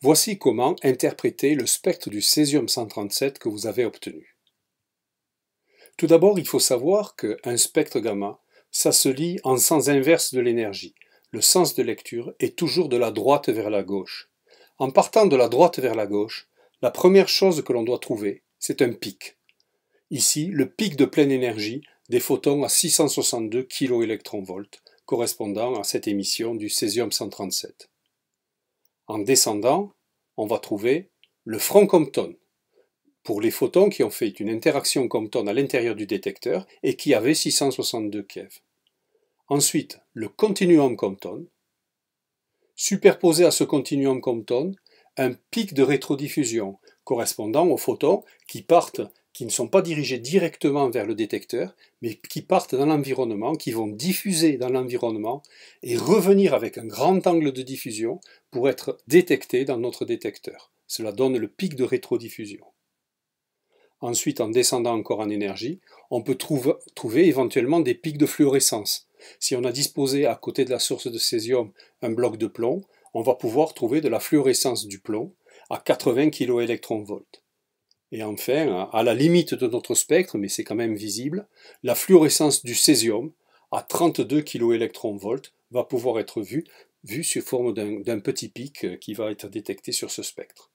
Voici comment interpréter le spectre du césium-137 que vous avez obtenu. Tout d'abord, il faut savoir qu'un spectre gamma, ça se lit en sens inverse de l'énergie. Le sens de lecture est toujours de la droite vers la gauche. En partant de la droite vers la gauche, la première chose que l'on doit trouver, c'est un pic. Ici, le pic de pleine énergie des photons à 662 kV correspondant à cette émission du césium-137. En descendant, on va trouver le front Compton pour les photons qui ont fait une interaction Compton à l'intérieur du détecteur et qui avaient 662 keV. Ensuite, le continuum Compton. Superposé à ce continuum Compton, un pic de rétrodiffusion correspondant aux photons qui partent qui ne sont pas dirigés directement vers le détecteur, mais qui partent dans l'environnement, qui vont diffuser dans l'environnement et revenir avec un grand angle de diffusion pour être détectés dans notre détecteur. Cela donne le pic de rétrodiffusion. Ensuite, en descendant encore en énergie, on peut trouver, éventuellement des pics de fluorescence. Si on a disposé à côté de la source de césium un bloc de plomb, on va pouvoir trouver de la fluorescence du plomb à 80 keV. Et enfin, à la limite de notre spectre, mais c'est quand même visible, la fluorescence du césium à 32 volts va pouvoir être vue, vue sous forme d'un petit pic euh, qui va être détecté sur ce spectre.